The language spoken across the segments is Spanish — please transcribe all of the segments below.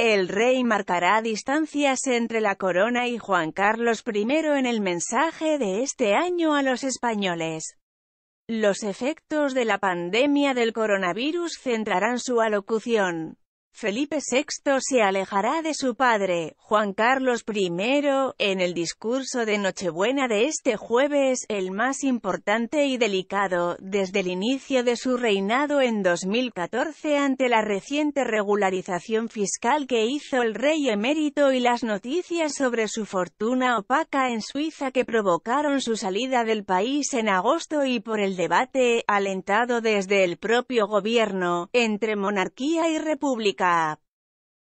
El rey marcará distancias entre la corona y Juan Carlos I en el mensaje de este año a los españoles. Los efectos de la pandemia del coronavirus centrarán su alocución. Felipe VI se alejará de su padre, Juan Carlos I. En el discurso de Nochebuena de este jueves, el más importante y delicado, desde el inicio de su reinado en 2014 ante la reciente regularización fiscal que hizo el rey emérito y las noticias sobre su fortuna opaca en Suiza que provocaron su salida del país en agosto y por el debate, alentado desde el propio gobierno, entre monarquía y república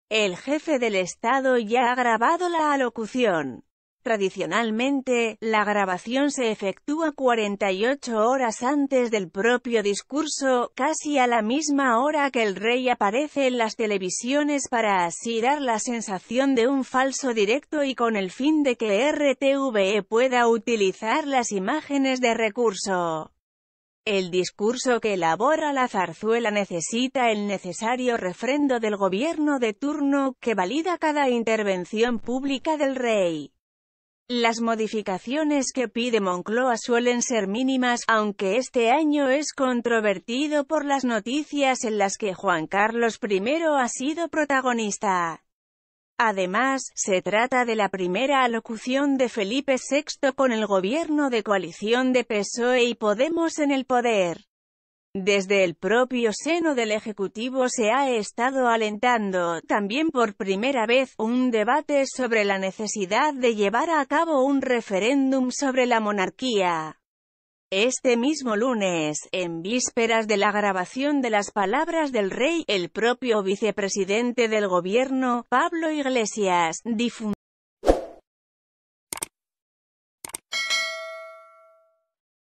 el jefe del Estado ya ha grabado la alocución. Tradicionalmente, la grabación se efectúa 48 horas antes del propio discurso, casi a la misma hora que el rey aparece en las televisiones para así dar la sensación de un falso directo y con el fin de que RTVE pueda utilizar las imágenes de recurso. El discurso que elabora la zarzuela necesita el necesario refrendo del gobierno de turno, que valida cada intervención pública del rey. Las modificaciones que pide Moncloa suelen ser mínimas, aunque este año es controvertido por las noticias en las que Juan Carlos I ha sido protagonista. Además, se trata de la primera alocución de Felipe VI con el gobierno de coalición de PSOE y Podemos en el poder. Desde el propio seno del Ejecutivo se ha estado alentando, también por primera vez, un debate sobre la necesidad de llevar a cabo un referéndum sobre la monarquía. Este mismo lunes, en vísperas de la grabación de las palabras del rey, el propio vicepresidente del gobierno, Pablo Iglesias, difundió